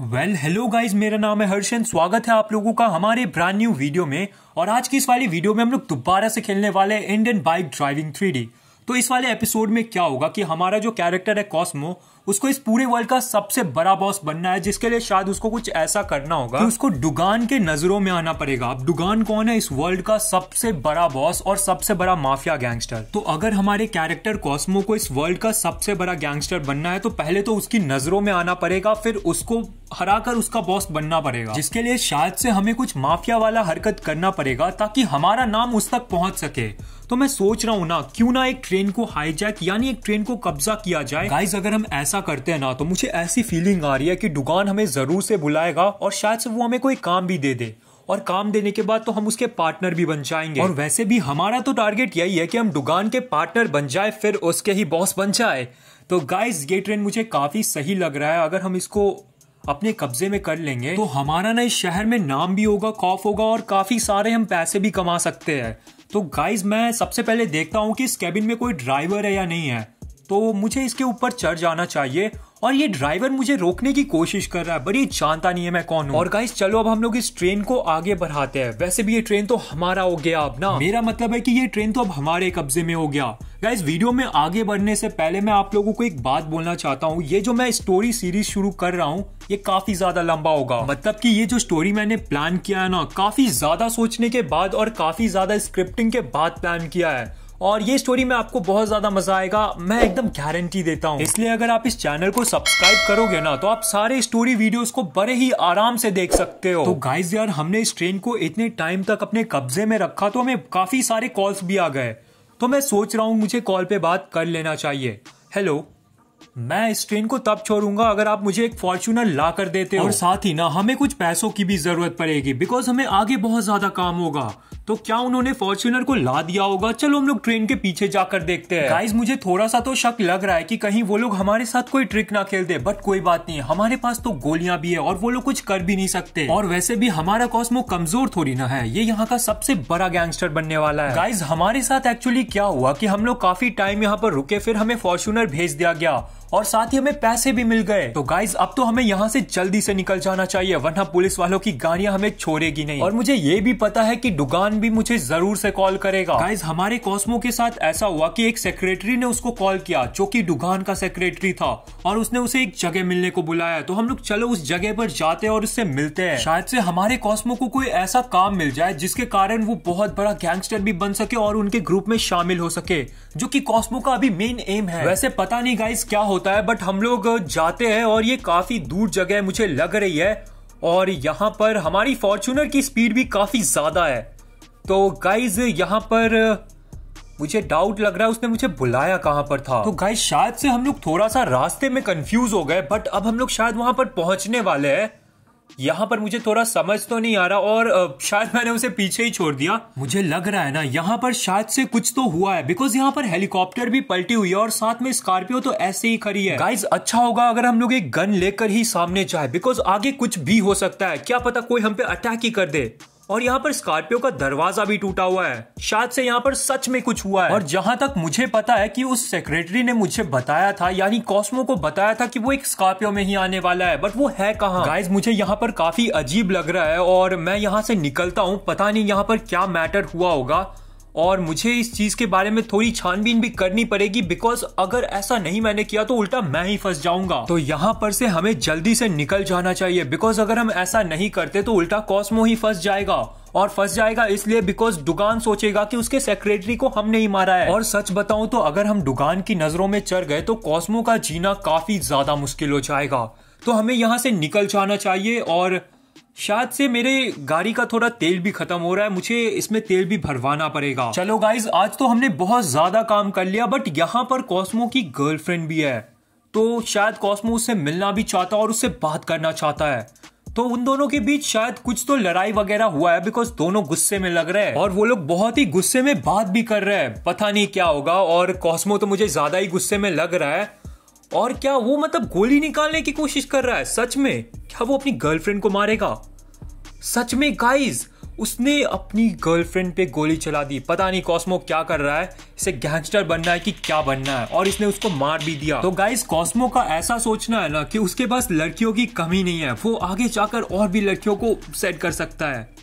well hello guys मेरा नाम है हर्षन स्वागत है आप लोगों का हमारे ब्रांड न्यू वीडियो में और आज की इस वाली वीडियो में हम लोग दोबारा से खेलने वाले हैं इंडियन बाइक ड्राइविंग थ्री तो इस वाले एपिसोड में क्या होगा कि हमारा जो कैरेक्टर है कॉस्मो उसको इस पूरे वर्ल्ड का सबसे बड़ा बॉस बनना है जिसके लिए शायद उसको कुछ ऐसा करना होगा कि उसको डुगान के नजरों में आना पड़ेगा अब डुगान कौन है इस वर्ल्ड का सबसे बड़ा बॉस और सबसे बड़ा माफिया गैंगस्टर तो अगर हमारे कैरेक्टर कॉस्मो को इस वर्ल्ड का सबसे बड़ा गैंगस्टर बनना है तो पहले तो उसकी नजरों में आना पड़ेगा फिर उसको कर उसका बॉस बनना पड़ेगा जिसके लिए शायद से हमें कुछ माफिया वाला हरकत करना पड़ेगा ताकि हमारा नाम उस तक पहुंच सके तो मैं सोच रहा हूँ ना क्यों ना एक ट्रेन को हाईजैक यानी एक ट्रेन को कब्जा किया जाए गाइज अगर हम ऐसा ऐसा करते हैं ना तो मुझे ऐसी फीलिंग आ रही है कि दुकान हमें ज़रूर से बुलाएगा और शायद से वो हमें कोई काम भी दे दे और काम देने के बाद तो हम उसके पार्टनर भी बन जाएंगे और वैसे भी हमारा तो टारगेट यही है कि हम दुकान के पार्टनर बन जाए फिर उसके ही बॉस बन जाए तो गाइस ये ट्रेन मुझे काफ़ी सही लग रहा है अगर हम इसको अपने कब्जे में कर लेंगे तो हमारा ना इस शहर में नाम भी होगा कॉफ होगा और काफ़ी सारे हम पैसे भी कमा सकते हैं तो गाइज मैं सबसे पहले देखता हूँ कि इस कैबिन में कोई ड्राइवर है या नहीं है तो मुझे इसके ऊपर चढ़ जाना चाहिए और ये ड्राइवर मुझे रोकने की कोशिश कर रहा है बड़ी जानता नहीं है मैं कौन हूँ और गाइस चलो अब हम लोग इस ट्रेन को आगे बढ़ाते हैं वैसे भी ये ट्रेन तो हमारा हो गया अब ना मेरा मतलब है कि ये ट्रेन तो अब हमारे कब्जे में हो गया गाइस वीडियो में आगे बढ़ने से पहले मैं आप लोगों को एक बात बोलना चाहता हूँ ये जो मैं स्टोरी सीरीज शुरू कर रहा हूँ ये काफी ज्यादा लंबा होगा मतलब कि ये जो स्टोरी मैंने प्लान किया है ना काफी ज्यादा सोचने के बाद और काफी ज्यादा स्क्रिप्टिंग के बाद प्लान किया है और ये स्टोरी में आपको बहुत ज्यादा मजा आएगा मैं एकदम गारंटी देता हूँ इसलिए अगर आप इस चैनल को सब्सक्राइब करोगे ना तो आप सारे स्टोरी वीडियोस को बड़े ही आराम से देख सकते हो तो गाइस यार हमने इस ट्रेन को इतने टाइम तक अपने कब्जे में रखा तो हमें काफी सारे कॉल्स भी आ गए तो मैं सोच रहा हूँ मुझे कॉल पे बात कर लेना चाहिए हेलो मैं इस ट्रेन को तब छोड़ूंगा अगर आप मुझे एक फॉर्च्यूनर ला कर देते हो और साथ ही ना हमें कुछ पैसों की भी जरूरत पड़ेगी बिकॉज हमें आगे बहुत ज्यादा काम होगा तो क्या उन्होंने फॉर्च्यूनर को ला दिया होगा चलो हम लोग ट्रेन के पीछे जाकर देखते हैं गाइस मुझे थोड़ा सा तो शक लग रहा है कि कहीं वो लोग हमारे साथ कोई ट्रिक ना खेल दे बट कोई बात नहीं हमारे पास तो गोलियां भी है और वो लोग कुछ कर भी नहीं सकते और वैसे भी हमारा कॉस्मो कमजोर थोड़ी ना है ये यहाँ का सबसे बड़ा गैंगस्टर बनने वाला है गाइज हमारे साथ एक्चुअली क्या हुआ की हम लोग काफी टाइम यहाँ पर रुके फिर हमें फॉर्च्यूनर भेज दिया गया और साथ ही हमें पैसे भी मिल गए तो गाइज अब तो हमें यहाँ से जल्दी से निकल जाना चाहिए वरना पुलिस वालों की गाड़ियाँ हमें छोड़ेगी नहीं और मुझे ये भी पता है की डुगान भी मुझे जरूर से कॉल करेगा गाइज हमारे कॉस्मो के साथ ऐसा हुआ की एक सेक्रेटरी ने उसको कॉल किया जो की डुगान का सेक्रेटरी था और उसने उसे एक जगह मिलने को बुलाया तो हम लोग चलो उस जगह पर जाते हैं और उससे मिलते हैं शायद से हमारे कॉस्मो को कोई ऐसा काम मिल जाए जिसके कारण वो बहुत बड़ा गैंगस्टर भी बन सके और उनके ग्रुप में शामिल हो सके जो कि कॉस्मो का अभी मेन एम है वैसे पता नहीं गाइस क्या हो होता है बट हम लोग जाते हैं और ये काफ़ी दूर जगह मुझे लग रही है और यहाँ पर हमारी फॉर्चूनर की स्पीड भी काफ़ी ज़्यादा है तो गाइज यहाँ पर मुझे डाउट लग रहा है उसने मुझे बुलाया कहाँ पर था तो गाइज शायद से हम लोग थोड़ा सा रास्ते में कंफ्यूज हो गए बट अब हम लोग शायद वहां पर पहुंचने वाले हैं यहाँ पर मुझे थोड़ा समझ तो नहीं आ रहा और शायद मैंने उसे पीछे ही छोड़ दिया मुझे लग रहा है ना यहाँ पर शायद से कुछ तो हुआ है बिकॉज यहाँ पर हेलीकॉप्टर भी पलटी हुई है और साथ में स्कॉर्पियो तो ऐसे ही खड़ी है गाइज अच्छा होगा अगर हम लोग एक गन लेकर ही सामने जाए बिकॉज आगे कुछ भी हो सकता है क्या पता कोई हम पे अटैक ही कर दे और यहाँ पर स्कॉर्पियो का दरवाजा भी टूटा हुआ है शायद से यहाँ पर सच में कुछ हुआ है और जहाँ तक मुझे पता है कि उस सेक्रेटरी ने मुझे बताया था यानी कॉस्मो को बताया था कि वो एक स्कॉर्पियो में ही आने वाला है बट वो है कहाँ गाइज मुझे यहाँ पर काफी अजीब लग रहा है और मैं यहाँ से निकलता हूँ पता नहीं यहाँ पर क्या मैटर हुआ होगा और मुझे इस चीज़ के बारे में थोड़ी छानबीन भी करनी पड़ेगी बिकॉज अगर ऐसा नहीं मैंने किया तो उल्टा मैं ही फंस जाऊंगा तो यहाँ पर से हमें जल्दी से निकल जाना चाहिए बिकॉज अगर हम ऐसा नहीं करते तो उल्टा कॉस्मो ही फंस जाएगा और फंस जाएगा इसलिए बिकॉज दुगान सोचेगा कि उसके सेक्रेटरी को हमने ही मारा है और सच बताऊं तो अगर हम दुगान की नजरों में चढ़ गए तो कॉस्मो का जीना काफी ज्यादा मुश्किल हो जाएगा तो हमें यहाँ से निकल जाना चाहिए और शायद से मेरे गाड़ी का थोड़ा तेल भी खत्म हो रहा है मुझे इसमें तेल भी भरवाना पड़ेगा चलो गाइज आज तो हमने बहुत ज्यादा काम कर लिया बट यहाँ पर कॉस्मो की गर्लफ्रेंड भी है तो शायद कॉस्मो उससे मिलना भी चाहता और उससे बात करना चाहता है तो उन दोनों के बीच शायद कुछ तो लड़ाई वगैरह हुआ है बिकॉज दोनों गुस्से में लग रहे हैं और वो लोग बहुत ही गुस्से में बात भी कर रहे हैं पता नहीं क्या होगा और कॉस्मो तो मुझे ज्यादा ही गुस्से में लग रहा है और क्या वो मतलब गोली निकालने की कोशिश कर रहा है सच में क्या वो अपनी गर्लफ्रेंड को मारेगा सच में गाइज उसने अपनी गर्लफ्रेंड पे गोली चला दी पता नहीं कॉस्मो क्या कर रहा है इसे गैंगस्टर बनना है कि क्या बनना है और इसने उसको मार भी दिया तो गाइस कॉस्मो का ऐसा सोचना है ना कि उसके पास लड़कियों की कमी नहीं है वो आगे जाकर और भी लड़कियों को सेट कर सकता है